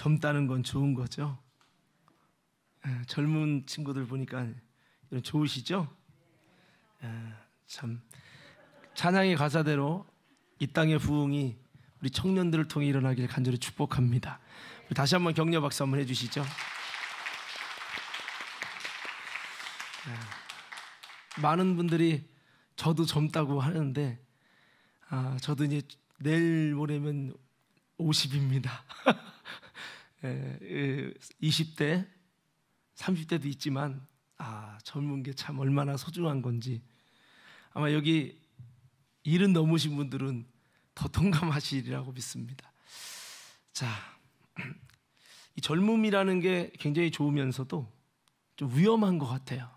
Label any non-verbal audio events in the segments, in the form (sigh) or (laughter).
젊다는 건 좋은 거죠. 예, 젊은 친구들 보니까 좋으시죠? 예, 참 찬양의 가사대로 이 땅의 부흥이 우리 청년들을 통해 일어나길 간절히 축복합니다. 다시 한번 격려 박수 한번 해주시죠. 예, 많은 분들이 저도 젊다고 하는데 아, 저도 이제 내일 모레면 50입니다. (laughs) 20대, 예, 예, 30대도 있지만 아 젊은 게 참 얼마나 소중한 건지 아마 여기 일은 넘으신 분들은 더 동감하시리라고 믿습니다. 자, (clears throat) 이 젊음이라는 게 굉장히 좋으면서도 좀 위험한 것 같아요.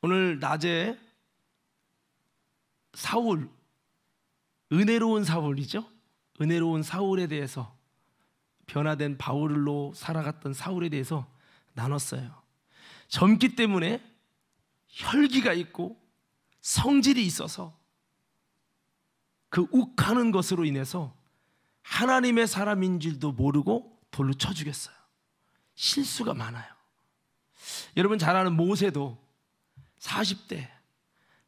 오늘 낮에 사울, 은혜로운 사울이죠. 은혜로운 사울에 대해서 변화된 바울로 살아갔던 사울에 대해서 나눴어요. 젊기 때문에 혈기가 있고 성질이 있어서 그 욱하는 것으로 인해서 하나님의 사람인 줄도 모르고 돌로 쳐 죽였어요. 실수가 많아요. 여러분 잘 아는 모세도 40대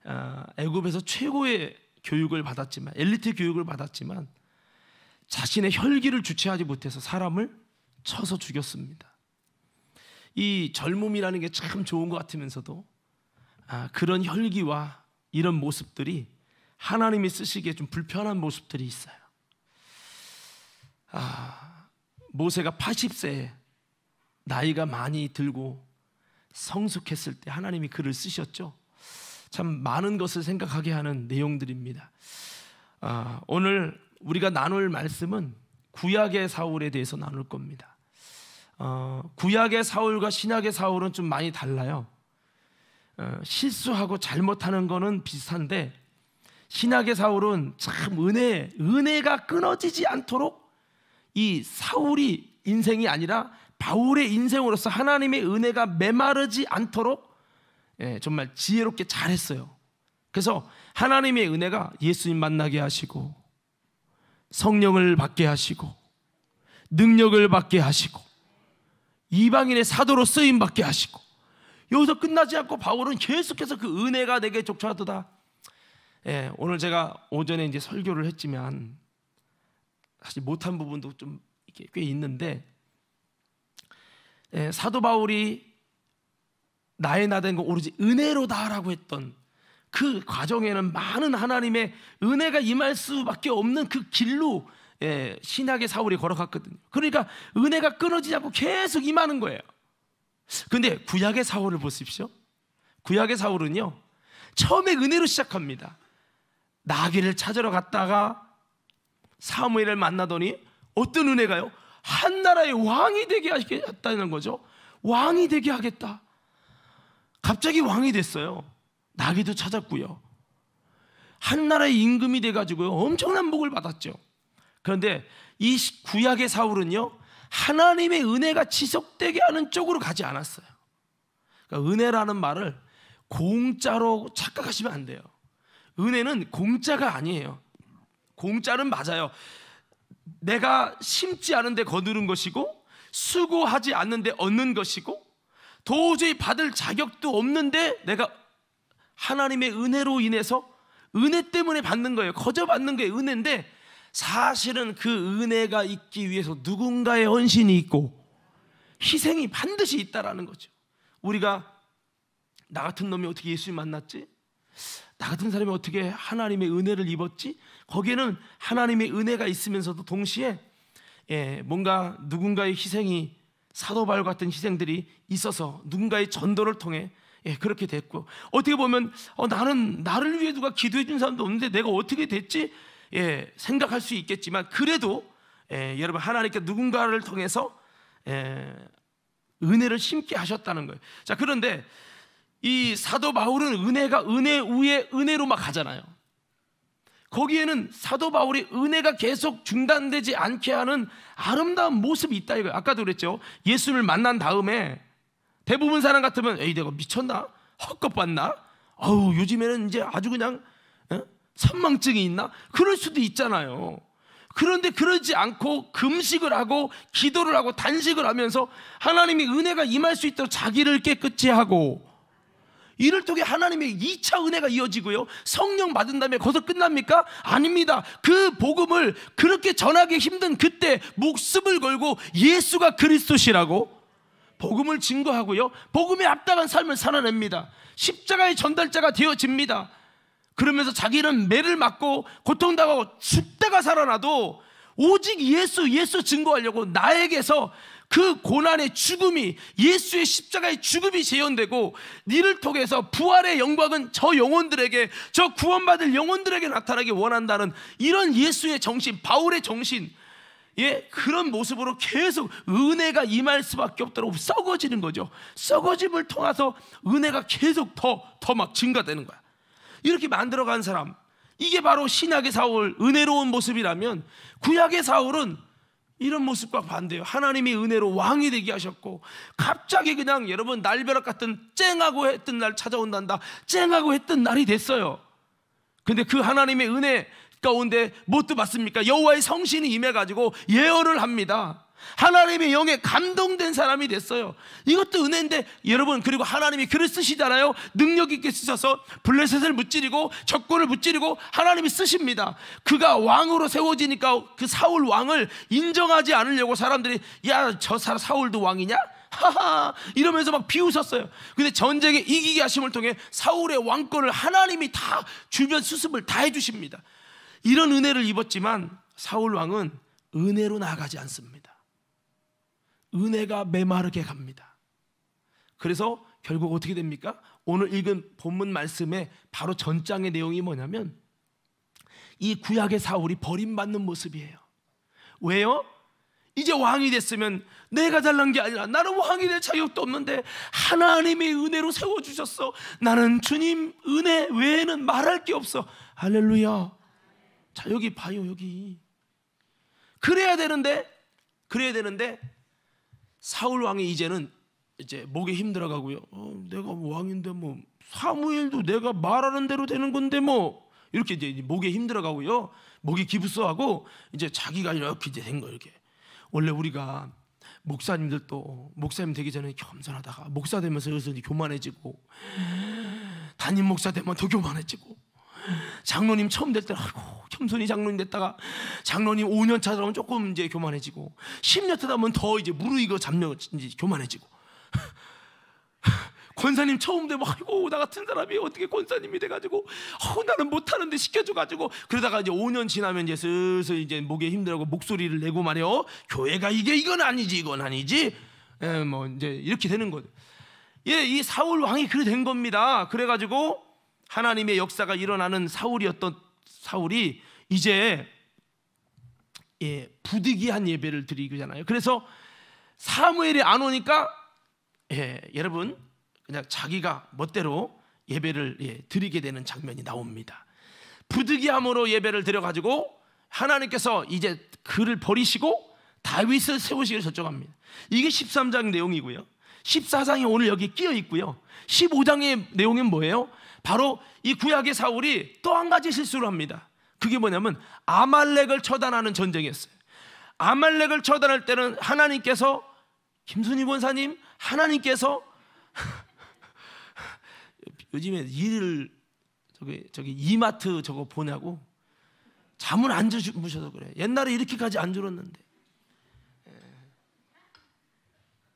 어, 애굽에서 최고의 교육을 받았지만 엘리트 교육을 받았지만 자신의 혈기를 주체하지 못해서 사람을 쳐서 죽였습니다. 이 젊음이라는 게 참 좋은 것 같으면서도 아, 그런 혈기와 이런 모습들이 하나님이 쓰시기에 좀 불편한 모습들이 있어요. 아, 모세가 80세에 나이가 많이 들고 성숙했을 때 하나님이 그를 쓰셨죠. 참 많은 것을 생각하게 하는 내용들입니다. 아, 오늘 우리가 나눌 말씀은 구약의 사울에 대해서 나눌 겁니다. 어, 구약의 사울과 신약의 사울은 좀 많이 달라요. 어, 실수하고 잘못하는 거는 비슷한데 신약의 사울은 참 은혜 은혜가 끊어지지 않도록 이 사울이 인생이 아니라 바울의 인생으로서 하나님의 은혜가 메마르지 않도록 예, 정말 지혜롭게 잘했어요. 그래서 하나님의 은혜가 예수님 만나게 하시고 성령을 받게 하시고 능력을 받게 하시고 이방인의 사도로 쓰임 받게 하시고 여기서 끝나지 않고 바울은 계속해서 그 은혜가 내게 족하도다. 쳐 예, 오늘 제가 오전에 이제 설교를 했지만 사실 못한 부분도 좀 꽤 있는데 예, 사도 바울이 나의 나된 거 오로지 은혜로다라고 했던 그 과정에는 많은 하나님의 은혜가 임할 수밖에 없는 그 길로 예, 신학의 사울이 걸어갔거든요. 그러니까 은혜가 끊어지지 않고 계속 임하는 거예요. 근데 구약의 사울을 보십시오. 구약의 사울은요, 처음에 은혜로 시작합니다. 나귀를 찾으러 갔다가 사무엘을 만나더니 어떤 은혜가요? 한 나라의 왕이 되게 하겠다는 거죠. 왕이 되게 하겠다. 갑자기 왕이 됐어요. 나귀도 찾았고요. 한 나라의 임금이 돼가지고 엄청난 복을 받았죠. 그런데 이 구약의 사울은요. 하나님의 은혜가 지속되게 하는 쪽으로 가지 않았어요. 그러니까 은혜라는 말을 공짜로 착각하시면 안 돼요. 은혜는 공짜가 아니에요. 공짜는 맞아요. 내가 심지 않은데 거두는 것이고 수고하지 않는데 얻는 것이고 도저히 받을 자격도 없는데 내가 하나님의 은혜로 인해서 은혜 때문에 받는 거예요. 거저 받는 게 은혜인데 사실은 그 은혜가 있기 위해서 누군가의 헌신이 있고 희생이 반드시 있다라는 거죠. 우리가 나 같은 놈이 어떻게 예수님 만났지? 나 같은 사람이 어떻게 하나님의 은혜를 입었지? 거기에는 하나님의 은혜가 있으면서도 동시에 예, 뭔가 누군가의 희생이 사도바 같은 희생들이 있어서 누군가의 전도를 통해 예, 그렇게 됐고 어떻게 보면 어, 나는 나를 위해 누가 기도해 준 사람도 없는데 내가 어떻게 됐지? 예, 생각할 수 있겠지만 그래도 예, 여러분 하나님께 누군가를 통해서 예, 은혜를 심게 하셨다는 거예요. 자 그런데 이 사도 바울은 은혜가 은혜 위에 은혜로 막 가잖아요. 거기에는 사도 바울이 은혜가 계속 중단되지 않게 하는 아름다운 모습이 있다 이거예요. 아까도 그랬죠. 예수를 만난 다음에 대부분 사람 같으면 에이 내가 미쳤나? 헛것봤나? 아우 요즘에는 이제 아주 그냥 에? 어? 선망증이 있나? 그럴 수도 있잖아요. 그런데 그러지 않고 금식을 하고 기도를 하고 단식을 하면서 하나님의 은혜가 임할 수 있도록 자기를 깨끗이 하고 이를 통해 하나님의 2차 은혜가 이어지고요. 성령 받은 다음에 거기서 끝납니까? 아닙니다. 그 복음을 그렇게 전하기 힘든 그때 목숨을 걸고 예수가 그리스도시라고 복음을 증거하고요. 복음에 합당한 삶을 살아냅니다. 십자가의 전달자가 되어집니다. 그러면서 자기는 매를 맞고 고통당하고 죽다가 살아나도 오직 예수 예수 증거하려고 나에게서 그 고난의 죽음이 예수의 십자가의 죽음이 재현되고 니를 통해서 부활의 영광은 저 영혼들에게 저 구원받을 영혼들에게 나타나기 원한다는 이런 예수의 정신 바울의 정신 예, 그런 모습으로 계속 은혜가 임할 수밖에 없도록 썩어지는 거죠. 썩어짐을 통해서 은혜가 계속 더 더 막 증가되는 거야. 이렇게 만들어 간 사람. 이게 바로 신약의 사울 은혜로운 모습이라면 구약의 사울은 이런 모습과 반대예요. 하나님이 은혜로 왕이 되게 하셨고 갑자기 그냥 여러분 날벼락 같은 쨍하고 했던 날 찾아온단다. 쨍하고 했던 날이 됐어요. 근데 그 하나님의 은혜 가운데 못 들어봤습니까? 여호와의 성신이 임해가지고 예언을 합니다. 하나님의 영에 감동된 사람이 됐어요. 이것도 은혜인데 여러분 그리고 하나님이 글을 쓰시잖아요. 능력 있게 쓰셔서 블레셋을 무찌르고 적군을 무찌르고 하나님이 쓰십니다. 그가 왕으로 세워지니까 그 사울 왕을 인정하지 않으려고 사람들이 야 저 사울도 왕이냐? 하하 이러면서 막 비웃었어요. 근데 전쟁에 이기게 하심을 통해 사울의 왕권을 하나님이 다 주변 수습을 다 해주십니다. 이런 은혜를 입었지만 사울 왕은 은혜로 나아가지 않습니다. 은혜가 메마르게 갑니다. 그래서 결국 어떻게 됩니까? 오늘 읽은 본문 말씀의 바로 전장의 내용이 뭐냐면 이 구약의 사울이 버림받는 모습이에요. 왜요? 이제 왕이 됐으면 내가 잘난 게 아니라 나는 왕이 될 자격도 없는데 하나님의 은혜로 세워주셨어. 나는 주님 은혜 외에는 말할 게 없어. 할렐루야. 자, 여기 봐요, 여기. 그래야 되는데, 그래야 되는데, 사울 왕이 이제는 이제 목에 힘들어 가고요. 어, 내가 왕인데 뭐 사무엘도 내가 말하는 대로 되는 건데 뭐 이렇게 이제 목에 힘들어 가고요. 목이 기부스하고 이제 자기가 이렇게 이제 된거 이렇게. 원래 우리가 목사님들도 목사님 되기 전에 겸손하다가 목사 되면서 여기서 교만해지고 담임 목사 되면 더 교만해지고 장로님 처음 될때는 아이고 겸손히 장로님 됐다가 장로님 5년 차들어면 조금 이제 교만해지고 10년 차다 면더 이제 무르익어 잡려 이제 교만해지고 (laughs) 권사님 처음 되면 아이고 나 같은 사람이 어떻게 권사님이 돼가지고 어, 나는 못하는데 시켜줘가지고 그러다가 이제 5년 지나면 이제 슬슬 이제 목에 힘들고 목소리를 내고 말이요 교회가 이게 이건 아니지 이건 아니지 예, 뭐 이제 이렇게 되는 거예요 예, 이 사울 왕이 그래 된 겁니다 그래가지고 하나님의 역사가 일어나는 사울이었던 사울이 이제 예, 부득이한 예배를 드리잖아요. 그래서 사무엘이 안 오니까 예, 여러분 그냥 자기가 멋대로 예배를 예, 드리게 되는 장면이 나옵니다. 부득이함으로 예배를 드려 가지고 하나님께서 이제 그를 버리시고 다윗을 세우시기를 결정합니다. 이게 13장 내용이고요. 14장이 오늘 여기 끼어 있고요. 15장의 내용은 뭐예요? 바로 이 구약의 사울이 또 한 가지 실수를 합니다. 그게 뭐냐면 아말렉을 처단하는 전쟁이었어요. 아말렉을 처단할 때는 하나님께서 김순희 본사님 하나님께서 (laughs) 요즘에 일을 저기 저기 이마트 저거 보냐고 잠을 안 주무셔서 그래. 옛날에 이렇게까지 안 줄었는데 예.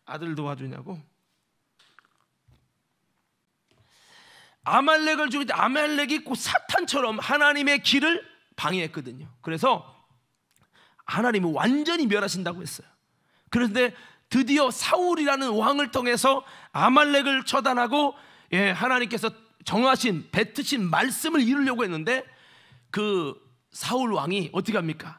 아들 도와주냐고. 아말렉을 죽일 때 아말렉이 꼭 사탄처럼 하나님의 길을 방해했거든요. 그래서 하나님은 완전히 멸하신다고 했어요. 그런데 드디어 사울이라는 왕을 통해서 아말렉을 처단하고 예, 하나님께서 정하신 뱉으신 말씀을 이루려고 했는데 그 사울 왕이 어떻게 합니까?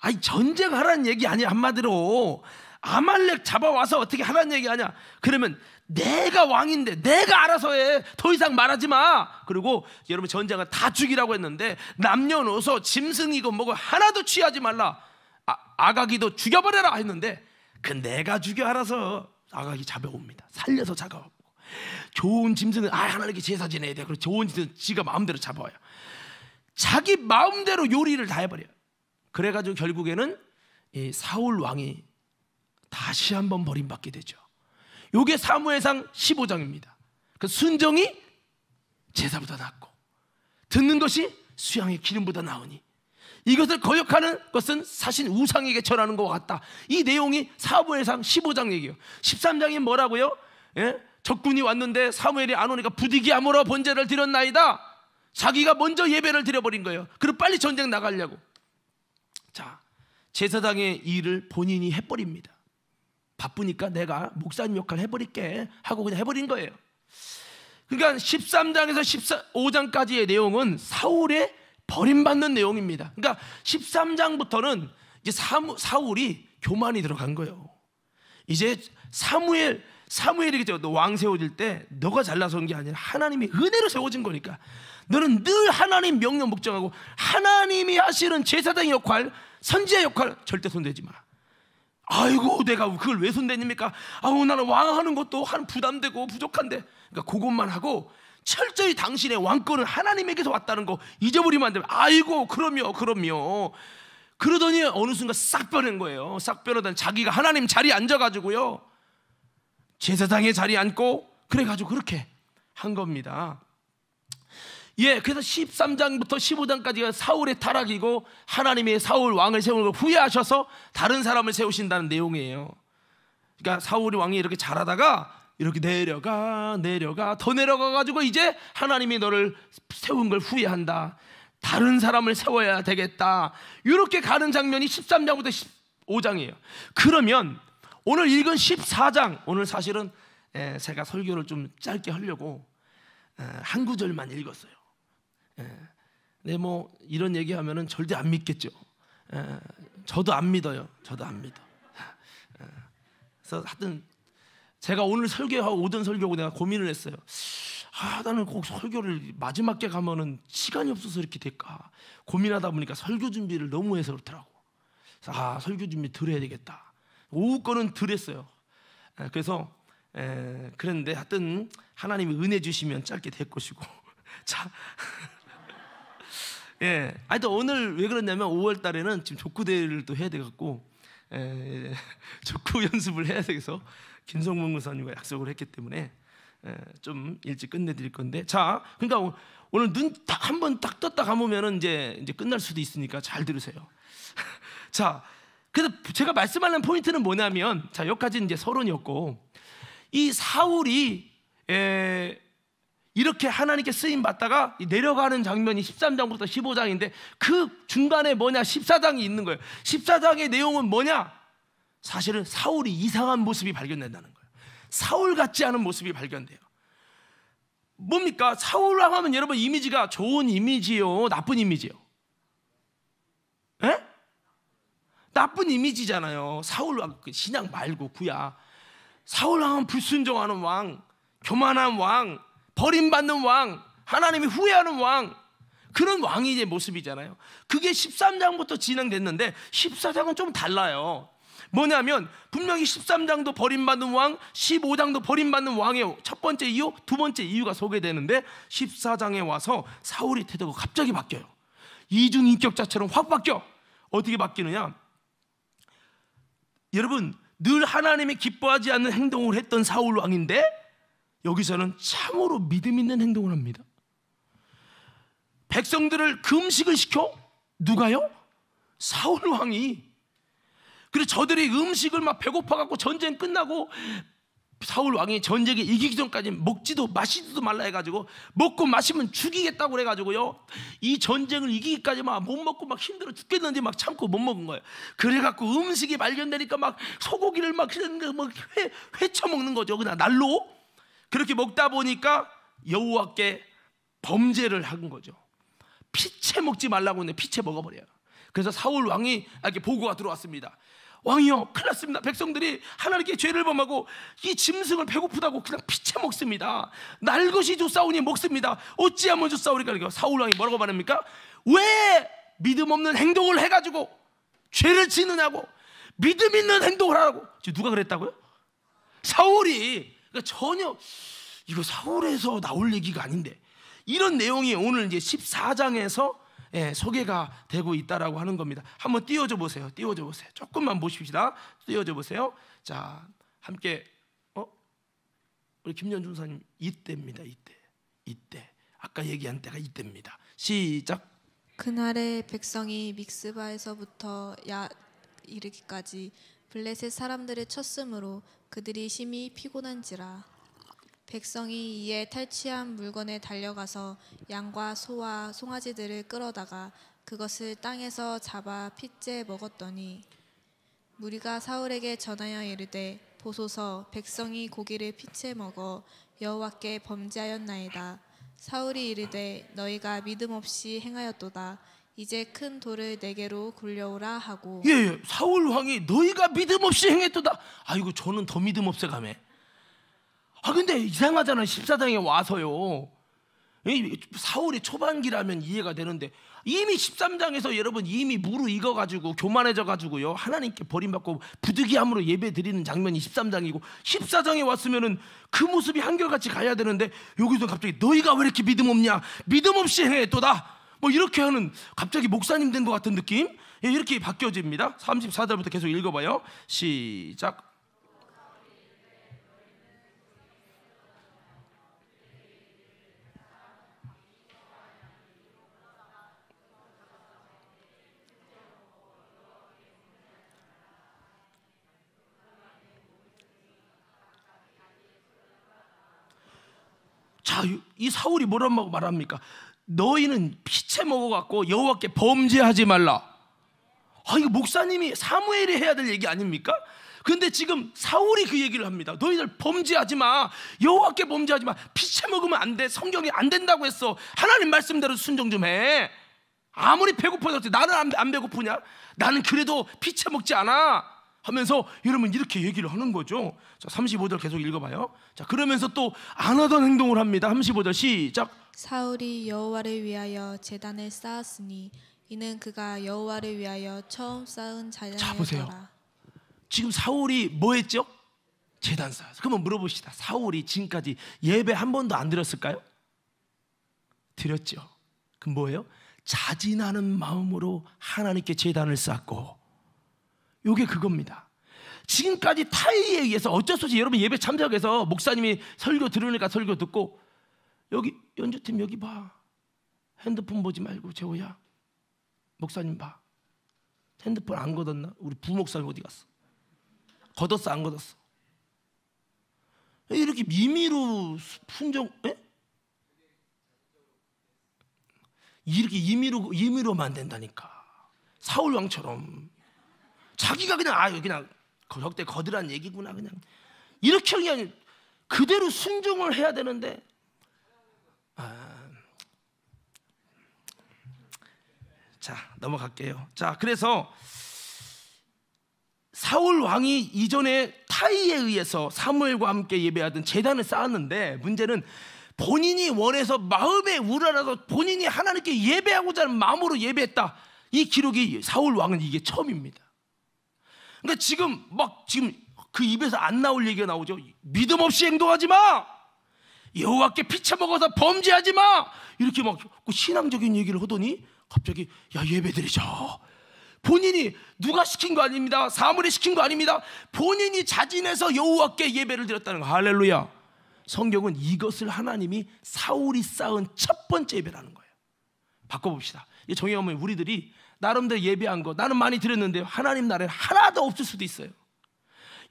아니 전쟁하라는 얘기 아니야 한마디로 아말렉 잡아와서 어떻게 하라는 얘기 아니야 그러면 내가 왕인데 내가 알아서 해. 더 이상 말하지 마. 그리고 여러분 전장은 다 죽이라고 했는데 남녀노소 짐승이건 뭐고 하나도 취하지 말라. 아, 아가기도 죽여버려라 했는데 그 내가 죽여 알아서 아가기 잡아옵니다. 살려서 잡아오고 좋은 짐승은 아 하나님께 제사 지내야 돼. 그리고 좋은 짐승은 지가 마음대로 잡아와요. 자기 마음대로 요리를 다 해버려요. 그래가지고 결국에는 이 사울 왕이 다시 한번 버림받게 되죠. 이게 사무엘상 15장입니다. 그 순종이 제사보다 낫고 듣는 것이 수양의 기름보다 나으니 이것을 거역하는 것은 사실 우상에게 절하는 것 같다. 이 내용이 사무엘상 15장 얘기예요. 13장이 뭐라고요? 예? 적군이 왔는데 사무엘이 안 오니까 부득이함으로 번제를 드렸나이다. 자기가 먼저 예배를 드려버린 거예요. 그리고 빨리 전쟁 나가려고. 자, 제사장의 일을 본인이 해버립니다. 바쁘니까 내가 목사님 역할 해버릴게 하고 그냥 해버린 거예요. 그러니까 13장에서 15장까지의 내용은 사울의 버림받는 내용입니다. 그러니까 13장부터는 이제 사무, 사울이 교만이 들어간 거예요. 이제 사무엘 사무엘이 그죠? 왕 세워질 때 너가 잘나선 게 아니라 하나님이 은혜로 세워진 거니까 너는 늘 하나님 명령 목정하고 하나님이 하시는 제사장 역할, 선지자 역할 절대 손대지 마. 아이고 내가 그걸 왜 손대입니까? 아우 나는 왕하는 것도 한 부담되고 부족한데 그러니까 그것만 하고 철저히 당신의 왕권은 하나님에게서 왔다는 거 잊어버리면 안됩 아이고 그럼요 그럼요 그러더니 어느 순간 싹 변한 거예요. 싹 변하던 자기가 하나님 자리에 앉아가지고요 제사장의 자리에 앉고 그래가지고 그렇게 한 겁니다. 예, 그래서 13장부터 15장까지가 사울의 타락이고 하나님의 사울 왕을 세우는 걸 후회하셔서 다른 사람을 세우신다는 내용이에요. 그러니까 사울이 왕이 이렇게 잘하다가 이렇게 내려가 내려가 더 내려가 가지고 이제 하나님이 너를 세운 걸 후회한다. 다른 사람을 세워야 되겠다. 이렇게 가는 장면이 13장부터 15장이에요. 그러면 오늘 읽은 14장 오늘 사실은 예, 제가 설교를 좀 짧게 하려고 예, 한 구절만 읽었어요. 네, 뭐 이런 얘기하면은 절대 안 믿겠죠. 예. 저도 안 믿어요. 저도 안 믿어. 예. 그래서 하여튼 제가 오늘 설교하고 오던 설교고 내가 고민을 했어요. 아, 나는 꼭 설교를 마지막에 가면은 시간이 없어서 이렇게 될까 고민하다 보니까 설교 준비를 너무 해서 그렇더라고. 그래서 아, 설교 준비 들어야 되겠다. 오후 거는 들었어요 그래서 에, 그는데 하여튼 하나님이 은혜 주시면 짧게 될 것이고 (laughs) 자 예. 아또 오늘 왜 그러냐면 5월 달에는 지금 족구 대회를 또 해야 돼 갖고 예, (laughs) 족구 연습을 해야 돼서 김성문 교사님과 약속을 했기 때문에 예, 좀 일찍 끝내드릴 건데 자 그러니까 오늘 눈 딱한번 딱 떴다 감으면은 이제 이제 끝날 수도 있으니까 잘 들으세요. (laughs) 자 그래서 제가 말씀하는 포인트는 뭐냐면 자 여기까지는 이제 서론이었고 이 사울이 에, 예, 이렇게 하나님께 쓰임 받다가 내려가는 장면이 13장부터 15장인데 그 중간에 뭐냐 14장이 있는 거예요. 14장의 내용은 뭐냐? 사실은 사울이 이상한 모습이 발견된다는 거예요. 사울 같지 않은 모습이 발견돼요. 뭡니까? 사울왕 하면 여러분 이미지가 좋은 이미지요, 나쁜 이미지요. 에? 예? 나쁜 이미지잖아요. 사울왕 그 신앙 말고 구야. 사울왕은 불순종하는 왕, 교만한 왕, 버림받는 왕, 하나님이 후회하는 왕, 그런 왕이 이제 모습이잖아요. 그게 13장부터 진행됐는데 14장은 좀 달라요. 뭐냐면 분명히 13장도 버림받는 왕, 15장도 버림받는 왕의 첫 번째 이유, 두 번째 이유가 소개되는데 14장에 와서 사울이 태도가 갑자기 바뀌어요. 이중 인격자처럼 확 바뀌어. 어떻게 바뀌느냐? 여러분 늘 하나님이 기뻐하지 않는 행동을 했던 사울 왕인데 여기서는 참으로 믿음 있는 행동을 합니다. 백성들을 금식을 시켜 누가요? 사울 왕이 그래서 저들이 음식을 막 배고파 갖고 전쟁 끝나고 사울 왕이 전쟁에 이기기 전까지 먹지도 마시지도 말라 해가지고 먹고 마시면 죽이겠다고 그래가지고요 이 전쟁을 이기기까지 막 못 먹고 막 힘들어 죽겠는데 막 참고 못 먹은 거예요 그래갖고 음식이 발견되니까 막 소고기를 막, 회, 회쳐 먹는 거죠 그냥 날로 그렇게 먹다 보니까 여호와께 범죄를 한 거죠. 피채 먹지 말라고 했는데 피채 먹어버려요. 그래서 사울 왕이 이렇게 보고가 들어왔습니다. 왕이요, 큰일 났습니다. 백성들이 하나님께 죄를 범하고 이 짐승을 배고프다고 그냥 피채 먹습니다. 날 것이 조사오니 먹습니다. 어찌하면 조사오리까? 그러니까 사울 왕이 뭐라고 말합니까? 왜 믿음 없는 행동을 해가지고 죄를 지느냐고 믿음 있는 행동을 하라고. 누가 그랬다고요? 사울이 그러니까 전혀 이거 사울에서 나올 얘기가 아닌데 이런 내용이 오늘 이제 14장에서 예, 소개가 되고 있다라고 하는 겁니다. 한번 띄워줘 보세요. 띄워줘 보세요. 조금만 보십시다. 띄워줘 보세요. 자, 함께 어 우리 김연준 사님 이때입니다. 이때, 이때. 아까 얘기한 때가 이때입니다. 시작. 그날의 백성이 믹스바에서부터 야 이르기까지 블레셋 사람들의첫쳤으로 그들이 심히 피곤한지라 백성이 이에 탈취한 물건에 달려가서 양과 소와 송아지들을 끌어다가 그것을 땅에서 잡아 핏째 먹었더니 무리가 사울에게 전하여 이르되 보소서 백성이 고기를 핏째 먹어 여호와께 범죄하였나이다 사울이 이르되 너희가 믿음 없이 행하였도다 이제 큰 돌을 내게로 굴려오라 하고 예, 예. 사울 왕이 너희가 믿음 없이 행했도다. 아이고 저는 더 믿음 없어 가매. 아 근데 이상하잖아요. 14장에 와서요. 사울의 초반기라면 이해가 되는데 이미 13장에서 여러분 이미 무르익어 가지고 교만해져 가지고요. 하나님께 버림받고 부득이함으로 예배 드리는 장면이 13장이고 14장에 왔으면은 그 모습이 한결같이 가야 되는데 여기서 갑자기 너희가 왜 이렇게 믿음 없냐? 믿음 없이 행해도다 뭐 이렇게 하는 갑자기 목사님 된 것 같은 느낌 예, 이렇게 바뀌어집니다 34절부터 계속 읽어봐요 시작 자, 이 사울이 뭐라고 말합니까? 너희는 피채 먹어갖고 여호와께 범죄하지 말라. 아 이거 목사님이 사무엘이 해야 될 얘기 아닙니까? 근데 지금 사울이 그 얘기를 합니다. 너희들 범죄하지 마. 여호와께 범죄하지 마. 피채 먹으면 안 돼. 성경이 안 된다고 했어. 하나님 말씀대로 순종 좀 해. 아무리 배고파도 나는 안, 안 배고프냐? 나는 그래도 피채 먹지 않아. 하면서 여러분 이렇게 얘기를 하는 거죠. 자, 35절 계속 읽어봐요. 자, 그러면서 또 안 하던 행동을 합니다. 35절 시작. 사울이 여호와를 위하여 재단을 쌓았으니 이는 그가 여호와를 위하여 처음 쌓은 제단이라. 지금 사울이 뭐 했죠? 제단 쌓았어. 그러면 물어봅시다. 사울이 지금까지 예배 한 번도 안 드렸을까요? 드렸죠. 그 뭐예요? 자진하는 마음으로 하나님께 제단을 쌓고 요게 그겁니다. 지금까지 타이에 의해서 어쩔 수 없이 여러분 예배 참석해서 목사님이 설교 들으니까 설교 듣고 여기 연주팀 여기 봐. 핸드폰 보지 말고 재호야. 목사님 봐. 핸드폰 안 걷었나? 우리 부목사님 어디 갔어? 걷었어 안 걷었어? 이렇게 미미로 순정 에? 예? 이렇게 임의로 임의로만 된다니까. 사울 왕처럼 자기가 그냥 아유 그냥 적대 그 거드란 얘기구나 그냥 이렇게 그냥 그대로 순종을 해야 되는데 아, 자 넘어갈게요. 자 그래서 사울 왕이 이전에 타이에 의해서 사무엘과 함께 예배하던 제단을 쌓았는데 문제는 본인이 원해서 마음에 우러나서 본인이 하나님께 예배하고자 하는 마음으로 예배했다. 이 기록이 사울 왕은 이게 처음입니다. 그러니까 지금 막 지금 그 입에서 안 나올 얘기가 나오죠. 믿음 없이 행동하지 마. 여호와께 피차 먹어서 범죄하지 마. 이렇게 막 신앙적인 얘기를 하더니 갑자기 야 예배드리자. 본인이 누가 시킨 거 아닙니다. 사물이 시킨 거 아닙니다. 본인이 자진해서 여호와께 예배를 드렸다는 거. 할렐루야. 성경은 이것을 하나님이 사울이 쌓은 첫 번째 예배라는 거예요. 바꿔봅시다. 정의하면 우리들이 나름대로 예배한 거 나는 많이 드렸는데 하나님 나라에 하나도 없을 수도 있어요.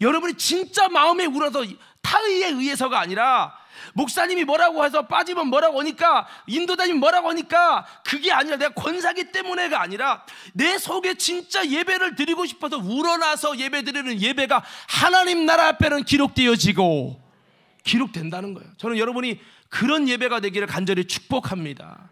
여러분이 진짜 마음에 울어서 타의에 의해서가 아니라 목사님이 뭐라고 해서 빠지면 뭐라고 하니까 인도자님 뭐라고 하니까 그게 아니라 내가 권사기 때문에가 아니라 내 속에 진짜 예배를 드리고 싶어서 우러나서 예배 드리는 예배가 하나님 나라 앞에는 기록되어지고 기록된다는 거예요. 저는 여러분이 그런 예배가 되기를 간절히 축복합니다.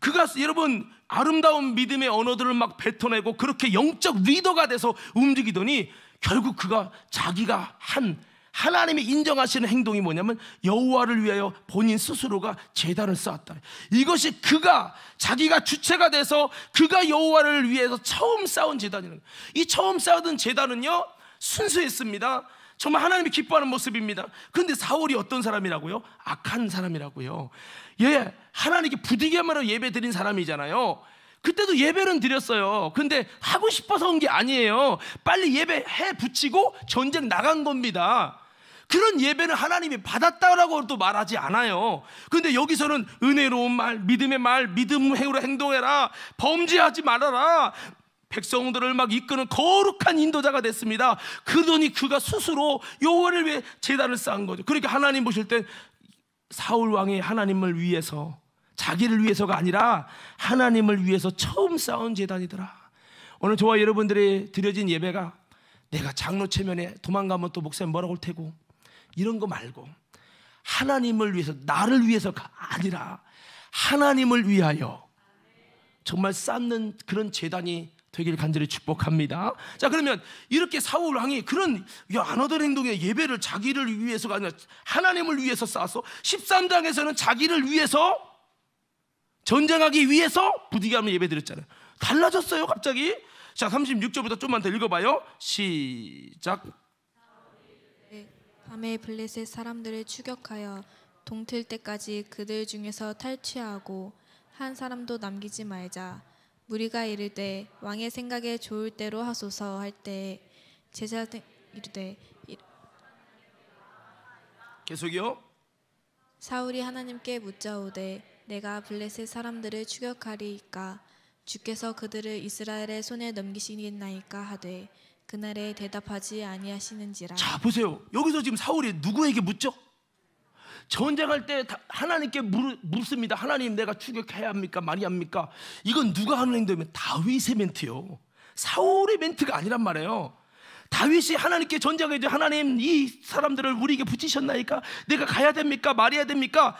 그가 여러분 아름다운 믿음의 언어들을 막 뱉어내고 그렇게 영적 리더가 돼서 움직이더니 결국 그가 자기가 한 하나님이 인정하시는 행동이 뭐냐면 여호와를 위하여 본인 스스로가 재단을 쌓았다. 이것이 그가 자기가 주체가 돼서 그가 여호와를 위해서 처음 쌓은 재단이라는 이 처음 쌓은 재단은요 순수했습니다. 정말 하나님이 기뻐하는 모습입니다. 그런데 사울이 어떤 사람이라고요? 악한 사람이라고요. 예, 하나님께 부득이한 말로 예배 드린 사람이잖아요. 그때도 예배는 드렸어요. 근데 하고 싶어서 온 게 아니에요. 빨리 예배 해 붙이고 전쟁 나간 겁니다. 그런 예배는 하나님이 받았다라고 또 말하지 않아요. 근데 여기서는 은혜로운 말, 믿음의 말, 믿음 행으로 행동해라. 범죄하지 말아라. 백성들을 막 이끄는 거룩한 인도자가 됐습니다. 그러니 그가 스스로 여호와를 위해 제단을 쌓은 거죠. 그러니까 하나님 보실 때 사울 왕이 하나님을 위해서 자기를 위해서가 아니라 하나님을 위해서 처음 쌓은 재단이더라. 오늘 저와 여러분들이 드려진 예배가 내가 장로 체면에 도망가면 또 목사님 뭐라고 할 테고 이런 거 말고 하나님을 위해서 나를 위해서가 아니라 하나님을 위하여 정말 쌓는 그런 재단이 되길 간절히 축복합니다. 자, 그러면 이렇게 사울 왕이 그런 아너들 행동의 예배를 자기를 위해서가 아니라 하나님을 위해서 쌓아서 13장에서는 자기를 위해서 전쟁하기 위해서 부디기하면 예배 드렸잖아요. 달라졌어요, 갑자기. 자, 36절부터 좀만 더 읽어봐요. 시작. 네, 밤에 블레셋 사람들을 추격하여 동틀 때까지 그들 중에서 탈취하고 한 사람도 남기지 말자. 무리가 이르되 왕의 생각에 좋을 대로 하소서 할 때 제자들 이르되 계속이요. 사울이 하나님께 묻자오되 내가 블레셋 사람들을 추격하리이까 주께서 그들을 이스라엘의 손에 넘기시겠나이까 하되 그날에 대답하지 아니하시는지라. 자 보세요. 여기서 지금 사울이 누구에게 묻죠? 전쟁할 때 하나님께 묻습니다. 하나님 내가 추격해야 합니까? 말이 합니까? 이건 누가 하는 행동이면 다윗의 멘트요. 사울의 멘트가 아니란 말이에요. 다윗이 하나님께 전쟁해 하나님 이 사람들을 우리에게 붙이셨나이까? 내가 가야 됩니까? 말해야 됩니까?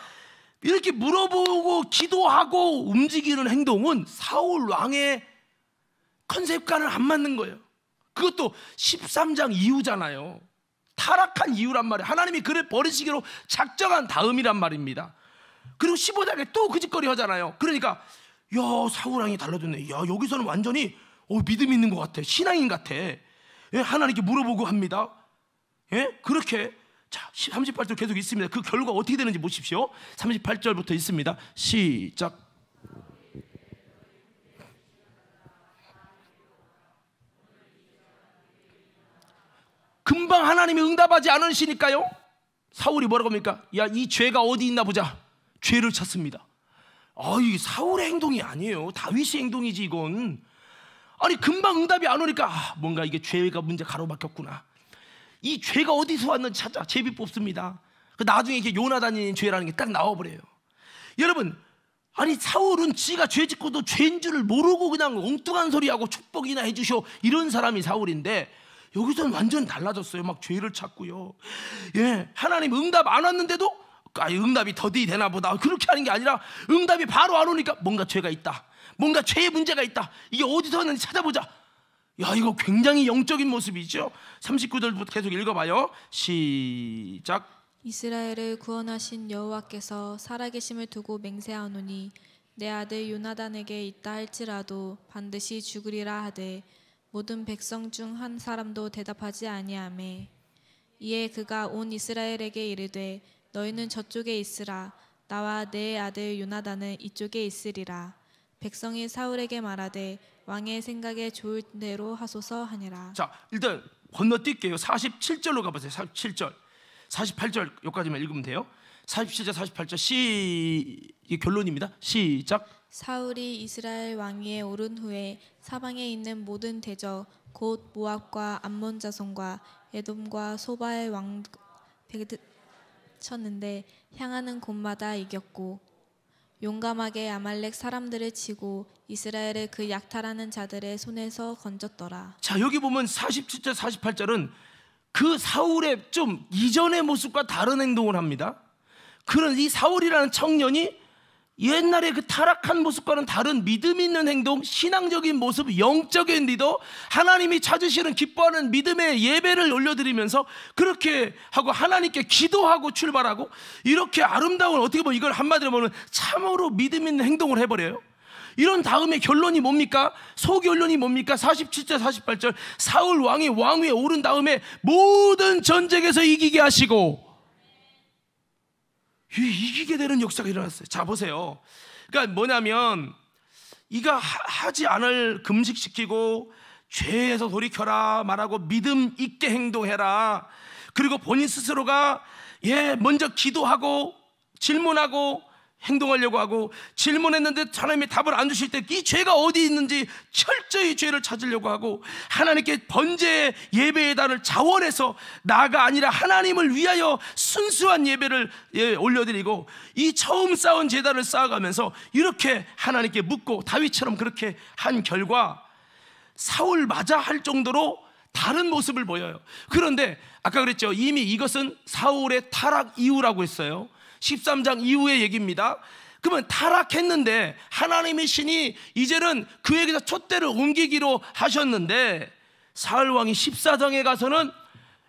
이렇게 물어보고 기도하고 움직이는 행동은 사울 왕의 컨셉과는 안 맞는 거예요. 그것도 13장 이후잖아요. 타락한 이유란 말이에요. 하나님이 그를 버리시기로 작정한 다음이란 말입니다. 그리고 15장에 또그 짓거리 하잖아요. 그러니까 야 사울왕이 달라졌네. 야 여기서는 완전히 어, 믿음 있는 것 같아. 신앙인 같아. 예, 하나님께 물어보고 합니다. 예? 그렇게 자, 38절 계속 있습니다. 그 결과 어떻게 되는지 보십시오. 38절부터 있습니다. 시작. 금방 하나님이 응답하지 않으시니까요. 사울이 뭐라고 합니까? 야, 이 죄가 어디 있나 보자. 죄를 찾습니다. 아, 이 사울의 행동이 아니에요. 다윗의 행동이지 이건. 아니 금방 응답이 안 오니까 아, 뭔가 이게 죄가 문제 가로막혔구나. 이 죄가 어디서 왔는지 찾아 제비 뽑습니다. 그 나중에 이게 요나단이 죄라는 게 딱 나와버려요. 여러분 아니 사울은 지가 죄 짓고도 죄인 줄을 모르고 그냥 엉뚱한 소리하고 축복이나 해주셔 이런 사람이 사울인데 여기서는 완전 달라졌어요. 막 죄를 찾고요. 예, 하나님 응답 안 왔는데도 아, 응답이 더디 되나 보다. 그렇게 하는 게 아니라 응답이 바로 안 오니까 뭔가 죄가 있다. 뭔가 죄의 문제가 있다. 이게 어디서 왔는지 찾아보자. 야, 이거 굉장히 영적인 모습이죠. 39절부터 계속 읽어봐요. 시작. 이스라엘을 구원하신 여호와께서 살아계심을 두고 맹세하노니 내 아들 요나단에게 있다 할지라도 반드시 죽으리라 하되 모든 백성 중 한 사람도 대답하지 아니하매 이에 그가 온 이스라엘에게 이르되 너희는 저쪽에 있으라 나와 내 아들 요나단은 이쪽에 있으리라 백성이 사울에게 말하되 왕의 생각에 좋을 대로 하소서 하니라. 자, 일단 건너뛸게요. 47절로 가보세요. 47절. 48절 여기까지만 읽으면 돼요. 47절 48절 시 이게 결론입니다. 시작. 사울이 이스라엘 왕위에 오른 후에 사방에 있는 모든 대저 곧 모압과 암몬 자손과 에돔과 소바의 왕 쳤는데 향하는 곳마다 이겼고 용감하게 아말렉 사람들을 치고 이스라엘의 그 약탈하는 자들의 손에서 건졌더라. 자 여기 보면 47절 48절은 그 사울의 좀 이전의 모습과 다른 행동을 합니다. 그런 이 사울이라는 청년이 옛날에 그 타락한 모습과는 다른 믿음 있는 행동, 신앙적인 모습, 영적인 리더, 하나님이 찾으시는 기뻐하는 믿음의 예배를 올려드리면서 그렇게 하고 하나님께 기도하고 출발하고 이렇게 아름다운 어떻게 보면 이걸 한마디로 보면 참으로 믿음 있는 행동을 해버려요. 이런 다음에 결론이 뭡니까? 소결론이 뭡니까? 47절, 48절. 사울 왕이 왕위에 오른 다음에 모든 전쟁에서 이기게 하시고 이기게 되는 역사가 일어났어요. 자 보세요. 그러니까 뭐냐면 이가 하지 않을 금식시키고 죄에서 돌이켜라 말하고 믿음 있게 행동해라. 그리고 본인 스스로가 예 먼저 기도하고 질문하고 행동하려고 하고 질문했는데 하나님이 답을 안 주실 때 이 죄가 어디 있는지 철저히 죄를 찾으려고 하고 하나님께 번제의 예배의 단을 자원해서 나가 아니라 하나님을 위하여 순수한 예배를 예, 올려드리고 이 처음 쌓은 제단을 쌓아가면서 이렇게 하나님께 묻고 다윗처럼 그렇게 한 결과 사울 맞아 할 정도로 다른 모습을 보여요. 그런데 아까 그랬죠. 이미 이것은 사울의 타락 이후라고 했어요. 13장 이후의 얘기입니다. 그러면 타락했는데 하나님의 신이 이제는 그에게서 촛대를 옮기기로 하셨는데 사울 왕이 14장에 가서는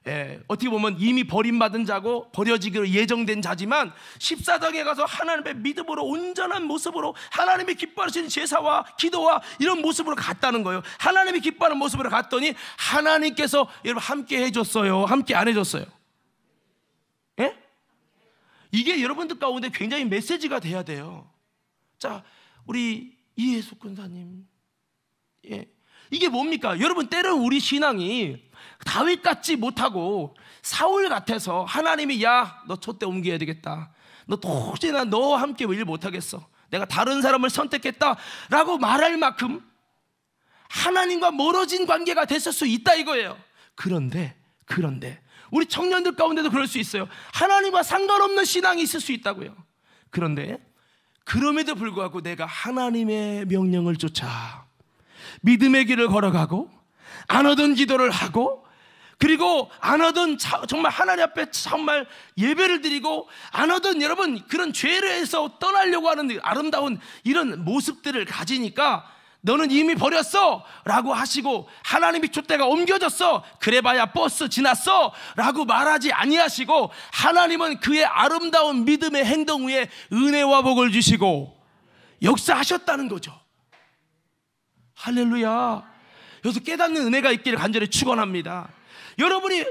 예, 어떻게 보면 이미 버림받은 자고 버려지기로 예정된 자지만 14장에 가서 하나님의 믿음으로 온전한 모습으로 하나님이 기뻐하시는 제사와 기도와 이런 모습으로 갔다는 거예요 하나님이 기뻐하는 모습으로 갔더니 하나님께서 여러분 함께 해줬어요 함께 안 해줬어요 이게 여러분들 가운데 굉장히 메시지가 돼야 돼요. 자, 우리 이예수 군사님. 예. 이게 뭡니까? 여러분 때론 우리 신앙이 다윗 같지 못하고 사울 같아서 하나님이 야, 너 촛대 옮겨야 되겠다. 너 도저히 나너와 함께 일 못하겠어. 내가 다른 사람을 선택했다라고 말할 만큼 하나님과 멀어진 관계가 됐을 수 있다 이거예요. 그런데 그런데 우리 청년들 가운데도 그럴 수 있어요. 하나님과 상관없는 신앙이 있을 수 있다고요. 그런데 그럼에도 불구하고 내가 하나님의 명령을 쫓아 믿음의 길을 걸어가고 안 하던 기도를 하고 그리고 안 하던 차, 정말 하나님 앞에 정말 예배를 드리고 안 하던 여러분 그런 죄를 해서 떠나려고 하는 아름다운 이런 모습들을 가지니까 너는 이미 버렸어! 라고 하시고, 하나님이 촛대가 옮겨졌어! 그래봐야 버스 지났어! 라고 말하지 아니하시고, 하나님은 그의 아름다운 믿음의 행동 위에 은혜와 복을 주시고, 역사하셨다는 거죠. 할렐루야. 여기서 깨닫는 은혜가 있기를 간절히 축원합니다. 여러분이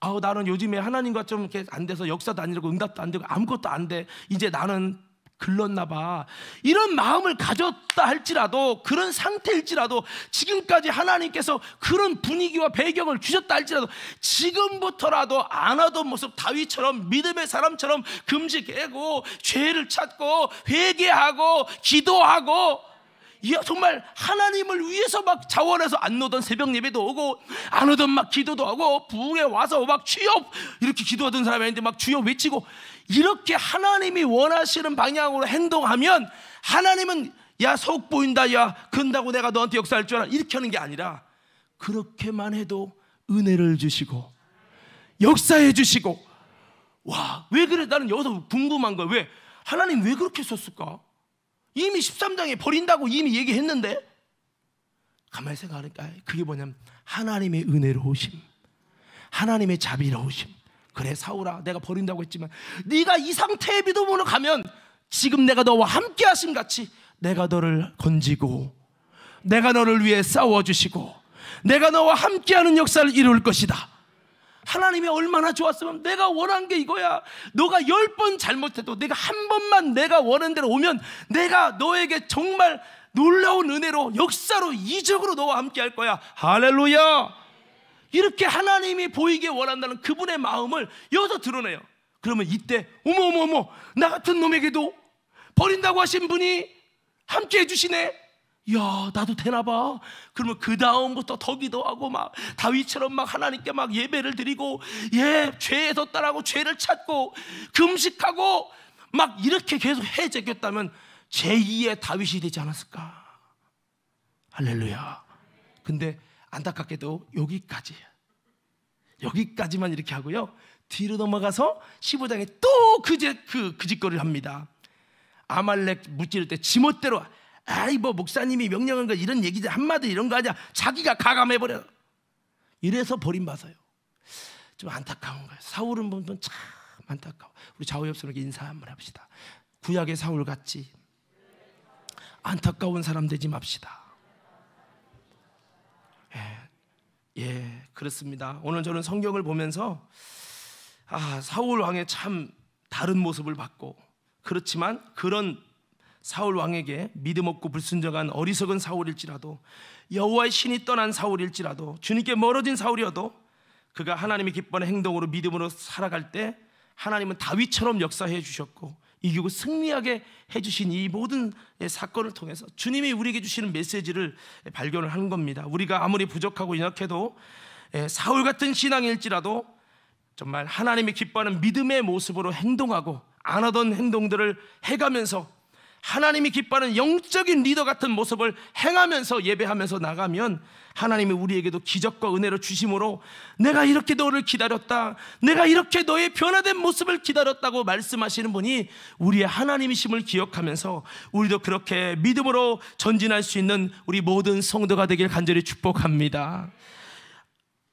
아우 나는 요즘에 하나님과 좀 이렇게 안 돼서 역사도 아니고 라 응답도 안 되고 아무것도 안 돼. 이제 나는 글렀나 봐. 이런 마음을 가졌다 할지라도 그런 상태일지라도 지금까지 하나님께서 그런 분위기와 배경을 주셨다 할지라도 지금부터라도 안 하던 모습 다윗처럼 믿음의 사람처럼 금지 깨고 죄를 찾고 회개하고 기도하고 정말 하나님을 위해서 막 자원해서 안 오던 새벽 예배도 오고 안 오던 막 기도도 하고 부흥에 와서 막 취업 이렇게 기도하던 사람이 있는데 막 취업 외치고 이렇게 하나님이 원하시는 방향으로 행동하면 하나님은 야 속 보인다 야 근다고 내가 너한테 역사할 줄 알아 이렇게 하는 게 아니라 그렇게만 해도 은혜를 주시고 역사해 주시고 와 왜 그래 나는 여기서 궁금한 거야 왜 하나님 왜 그렇게 썼을까 이미 13장에 버린다고 이미 얘기했는데 가만히 생각하니까 그게 뭐냐면 하나님의 은혜로우심 하나님의 자비로우심 그래 사울아 내가 버린다고 했지만 네가 이 상태에 믿음으로 가면 지금 내가 너와 함께 하심 같이 내가 너를 건지고 내가 너를 위해 싸워 주시고 내가 너와 함께하는 역사를 이룰 것이다. 하나님이 얼마나 좋았으면 내가 원한 게 이거야. 너가 열 번 잘못해도 내가 한 번만 내가 원하는 대로 오면 내가 너에게 정말 놀라운 은혜로 역사로 이적으로 너와 함께 할 거야. 할렐루야. 이렇게 하나님이 보이게 원한다는 그분의 마음을 여기서 드러내요. 그러면 이때 어머어머어머 나 같은 놈에게도 버린다고 하신 분이 함께 해주시네. 야 나도 되나봐 그러면 그 다음부터 더 기도하고 막 다윗처럼 막 하나님께 막 예배를 드리고 예 죄에서 떠나고 죄를 찾고 금식하고 막 이렇게 계속 해제겼다면 제2의 다윗이 되지 않았을까 할렐루야 근데 안타깝게도 여기까지 여기까지만 이렇게 하고요 뒤로 넘어가서 15장에 또그 그, 그 짓거리를 합니다 아말렉 무찌를 때 지멋대로 아이 뭐 목사님이 명령한 거 이런 얘기들 한마디 이런 거 하냐 자기가 가감해버려 이래서 버림받아요 좀 안타까운 거예요 사울은 보면 참 안타까워 우리 좌우협선에게 인사 한번 합시다 구약의 사울 같이 안타까운 사람 되지 맙시다 예, 예 그렇습니다 오늘 저는 성경을 보면서 아 사울 왕의 참 다른 모습을 봤고 그렇지만 그런 사울 왕에게 믿음 없고 불순정한 어리석은 사울일지라도 여호와의 신이 떠난 사울일지라도 주님께 멀어진 사울이어도 그가 하나님의 기뻐하는 행동으로 믿음으로 살아갈 때 하나님은 다윗처럼 역사해 주셨고 이기고 승리하게 해주신 이 모든 사건을 통해서 주님이 우리에게 주시는 메시지를 발견을 하는 겁니다. 우리가 아무리 부족하고 연약해도 예, 사울 같은 신앙일지라도 정말 하나님의 기뻐하는 믿음의 모습으로 행동하고 안 하던 행동들을 해가면서 하나님이 기뻐하는 영적인 리더 같은 모습을 행하면서 예배하면서 나가면 하나님이 우리에게도 기적과 은혜를 주심으로 내가 이렇게 너를 기다렸다. 내가 이렇게 너의 변화된 모습을 기다렸다고 말씀하시는 분이 우리의 하나님이심을 기억하면서 우리도 그렇게 믿음으로 전진할 수 있는 우리 모든 성도가 되길 간절히 축복합니다.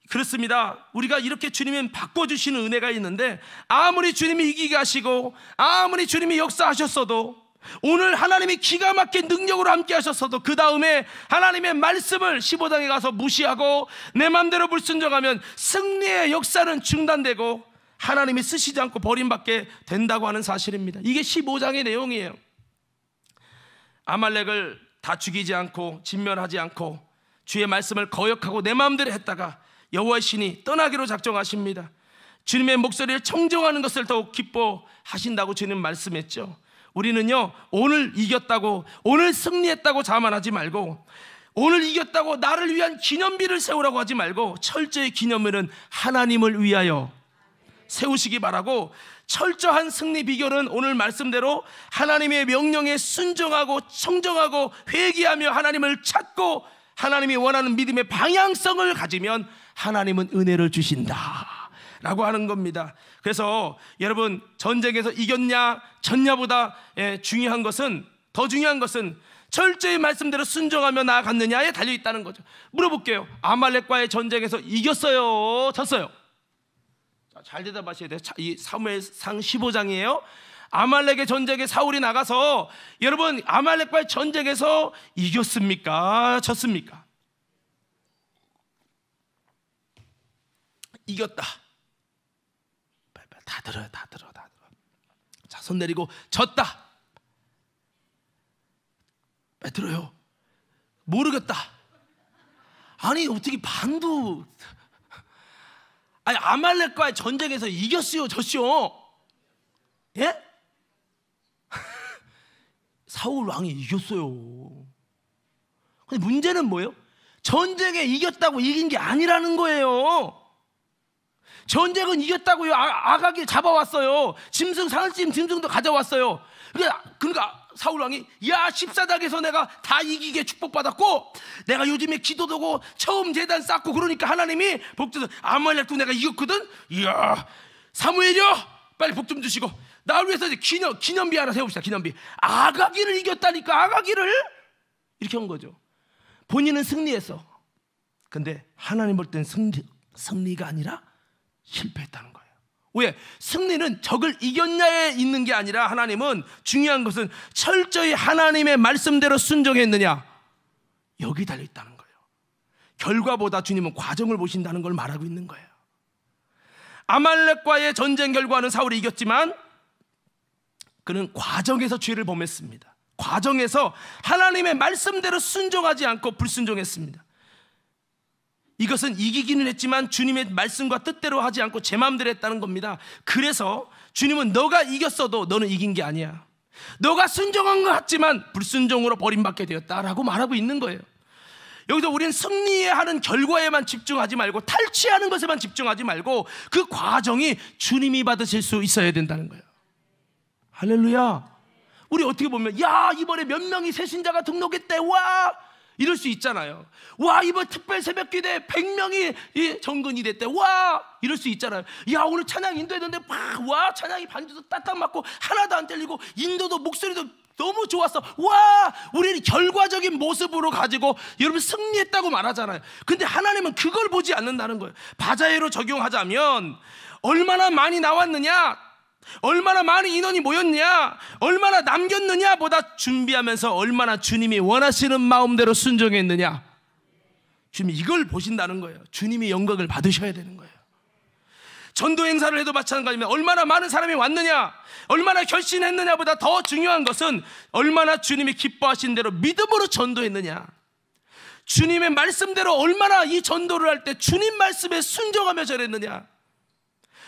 그렇습니다. 우리가 이렇게 주님은 바꿔주시는 은혜가 있는데 아무리 주님이 이기게 하시고 아무리 주님이 역사하셨어도 오늘 하나님이 기가 막힌 능력으로 함께 하셨어도 그 다음에 하나님의 말씀을 15장에 가서 무시하고 내 맘대로 불순종하면 승리의 역사는 중단되고 하나님이 쓰시지 않고 버림받게 된다고 하는 사실입니다. 이게 15장의 내용이에요. 아말렉을 다 죽이지 않고 진멸하지 않고 주의 말씀을 거역하고 내 마음대로 했다가 여호와 신이 떠나기로 작정하십니다. 주님의 목소리를 청정하는 것을 더욱 기뻐하신다고 주님 말씀했죠. 우리는요, 오늘 이겼다고, 오늘 승리했다고 자만하지 말고, 오늘 이겼다고 나를 위한 기념비를 세우라고 하지 말고, 철저히 기념비는 하나님을 위하여 세우시기 바라고, 철저한 승리 비결은 오늘 말씀대로 하나님의 명령에 순종하고, 청정하고, 회귀하며 하나님을 찾고, 하나님이 원하는 믿음의 방향성을 가지면 하나님은 은혜를 주신다. 라고 하는 겁니다. 그래서 여러분 전쟁에서 이겼냐 졌냐보다 예, 중요한 것은 더 중요한 것은 철저히 말씀대로 순종하며 나아갔느냐에 달려 있다는 거죠. 물어볼게요. 아말렉과의 전쟁에서 이겼어요, 졌어요? 잘 대답하셔야 돼요. 이 사무엘상 15장이에요. 아말렉의 전쟁에 사울이 나가서 여러분 아말렉과의 전쟁에서 이겼습니까? 졌습니까? 이겼다. 다 들어요, 다 들어, 다 들어. 자, 손 내리고 졌다. 빼 들어요? 모르겠다. 아니 어떻게 반도 아니 아말렉과의 전쟁에서 이겼어요, 졌어요. 예? (laughs) 사울 왕이 이겼어요. 근데 문제는 뭐예요? 전쟁에 이겼다고 이긴 게 아니라는 거예요. 전쟁은 이겼다고요. 아, 악하게 잡아왔어요. 짐승 사흘짐 짐승도 가져왔어요. 그러니까, 사울 왕이 야 십사장에서 내가 다 이기게 축복받았고 내가 요즘에 기도도 고 처음 재단 쌓고 그러니까 하나님이 복주도 아말렉도 내가 이겼거든. 이야 사무엘이요 빨리 복 좀 주시고 나를 위해서 이제 기념 기념비 하나 세웁시다. 기념비 아가기를 이겼다니까 아가기를 이렇게 한 거죠. 본인은 승리했어. 근데 하나님 볼 땐 승리 승리가 아니라 실패했다는 거예요. 왜? 승리는 적을 이겼냐에 있는 게 아니라 하나님은 중요한 것은 철저히 하나님의 말씀대로 순종했느냐 여기 달려 있다는 거예요. 결과보다 주님은 과정을 보신다는 걸 말하고 있는 거예요. 아말렉과의 전쟁 결과는 사울이 이겼지만 그는 과정에서 죄를 범했습니다. 과정에서 하나님의 말씀대로 순종하지 않고 불순종했습니다. 이것은 이기기는 했지만 주님의 말씀과 뜻대로 하지 않고 제 마음대로 했다는 겁니다. 그래서 주님은 너가 이겼어도 너는 이긴 게 아니야. 너가 순종한 것 같지만 불순종으로 버림받게 되었다라고 말하고 있는 거예요. 여기서 우리는 승리하는 결과에만 집중하지 말고 탈취하는 것에만 집중하지 말고 그 과정이 주님이 받으실 수 있어야 된다는 거예요. 할렐루야. 우리 어떻게 보면 야 이번에 몇 명이 새신자가 등록했대 와 이럴 수 있잖아요. 와, 이번 특별 새벽 기대 100명이 정근이 됐대. 와! 이럴 수 있잖아요. 야, 오늘 찬양 인도했는데 막 와, 찬양이 반주도 딱딱 맞고 하나도 안 떨리고 인도도 목소리도 너무 좋았어. 와, 우리는 결과적인 모습으로 가지고 여러분 승리했다고 말하잖아요. 근데 하나님은 그걸 보지 않는다는 거예요. 바자회로 적용하자면 얼마나 많이 나왔느냐? 얼마나 많은 인원이 모였냐, 얼마나 남겼느냐보다 준비하면서 얼마나 주님이 원하시는 마음대로 순종했느냐. 주님이 이걸 보신다는 거예요. 주님이 영광을 받으셔야 되는 거예요. 전도 행사를 해도 마찬가지입니다. 얼마나 많은 사람이 왔느냐, 얼마나 결신했느냐보다 더 중요한 것은 얼마나 주님이 기뻐하신 대로 믿음으로 전도했느냐. 주님의 말씀대로 얼마나 이 전도를 할 때 주님 말씀에 순종하며 전했느냐.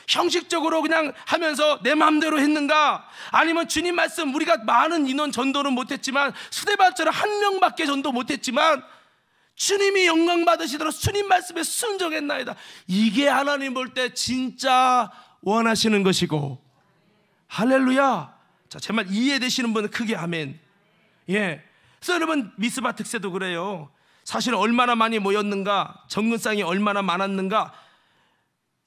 형식적으로 그냥 하면서 내 마음대로 했는가? 아니면 주님 말씀 우리가 많은 인원 전도는 못했지만 수대발자로 한 명밖에 전도 못했지만 주님이 영광 받으시도록 주님 말씀에 순종했나이다. 이게 하나님 볼 때 진짜 원하시는 것이고 할렐루야. 자, 제 말 이해되시는 분은 크게 아멘. 예. 그래서 여러분 미스바 특세도 그래요. 사실 얼마나 많이 모였는가, 정근상이 얼마나 많았는가,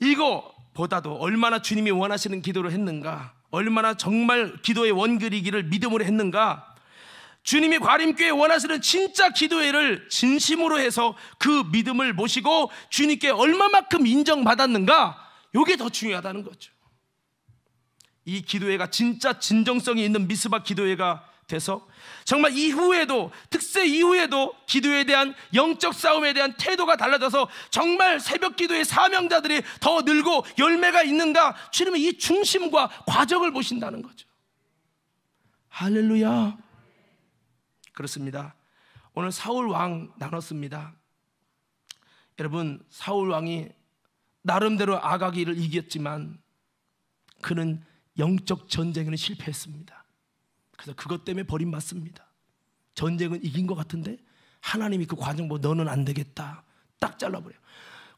이거 보다도 얼마나 주님이 원하시는 기도를 했는가, 얼마나 정말 기도의 원글이기를 믿음으로 했는가, 주님이 과림교에 원하시는 진짜 기도회를 진심으로 해서 그 믿음을 모시고 주님께 얼마만큼 인정받았는가, 이게더 중요하다는 거죠. 이 기도회가 진짜 진정성이 있는 미스바 기도회가 돼서 정말 이후에도 특세 이후에도 기도에 대한 영적 싸움에 대한 태도가 달라져서 정말 새벽 기도의 사명자들이 더 늘고 열매가 있는가 주님은 이 중심과 과정을 보신다는 거죠. 할렐루야. 그렇습니다. 오늘 사울 왕 나눴습니다. 여러분 사울 왕이 나름대로 아가기를 이겼지만 그는 영적 전쟁에는 실패했습니다. 그래서 그것 때문에 버림받습니다. 전쟁은 이긴 것 같은데 하나님이 그 과정 보 너는 안 되겠다. 딱 잘라버려요.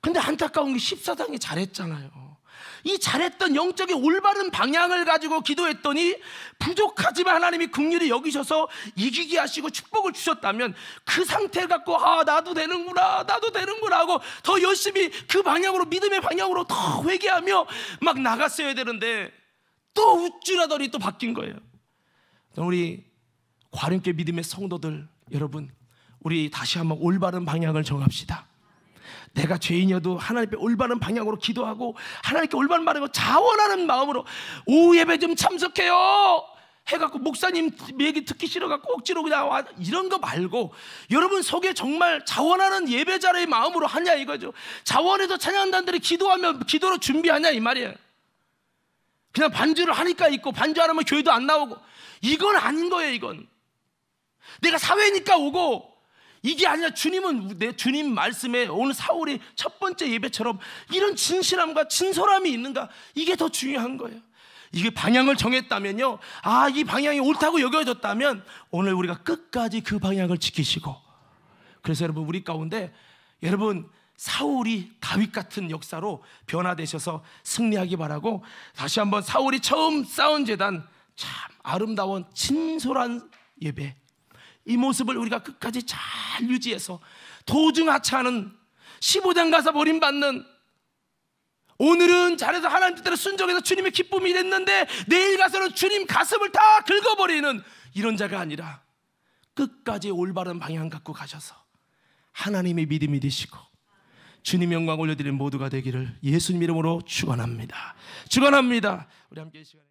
근데 안타까운 게 14장이 잘했잖아요. 이 잘했던 영적인 올바른 방향을 가지고 기도했더니 부족하지만 하나님이 긍휼히 여기셔서 이기게 하시고 축복을 주셨다면 그상태 갖고 아 나도 되는구나 나도 되는구나 하고 더 열심히 그 방향으로 믿음의 방향으로 더 회개하며 막 나갔어야 되는데 또 우쭐하더니 또 바뀐 거예요. 우리 과륜께 믿음의 성도들 여러분 우리 다시 한번 올바른 방향을 정합시다. 내가 죄인이어도 하나님께 올바른 방향으로 기도하고 하나님께 올바른 말하고 자원하는 마음으로 오후 예배 좀 참석해요. 해갖고 목사님 얘기 듣기 싫어갖고 억지로 그냥 와 이런 거 말고 여러분 속에 정말 자원하는 예배자의 마음으로 하냐 이거죠. 자원해서 찬양단들이 기도하면 기도로 준비하냐 이 말이에요. 그냥 반주를 하니까 있고 반주 안 하면 교회도 안 나오고 이건 아닌 거예요 이건 내가 사회니까 오고 이게 아니라 주님은 내 주님 말씀에 오늘 사울이 첫 번째 예배처럼 이런 진실함과 진솔함이 있는가 이게 더 중요한 거예요 이게 방향을 정했다면요 아 이 방향이 옳다고 여겨졌다면 오늘 우리가 끝까지 그 방향을 지키시고 그래서 여러분 우리 가운데 여러분 사울이 다윗 같은 역사로 변화되셔서 승리하기 바라고 다시 한번 사울이 처음 싸운 재단 참 아름다운 진솔한 예배 이 모습을 우리가 끝까지 잘 유지해서 도중하차하는 15장 가서 버림받는 오늘은 잘해서 하나님 뜻대로 순종해서 주님의 기쁨이 됐는데 내일 가서는 주님 가슴을 다 긁어버리는 이런 자가 아니라 끝까지 올바른 방향 갖고 가셔서 하나님의 믿음이 되시고 주님 영광 올려드린 모두가 되기를 예수님 이름으로 축원합니다. 축원합니다. 우리 함께 시간.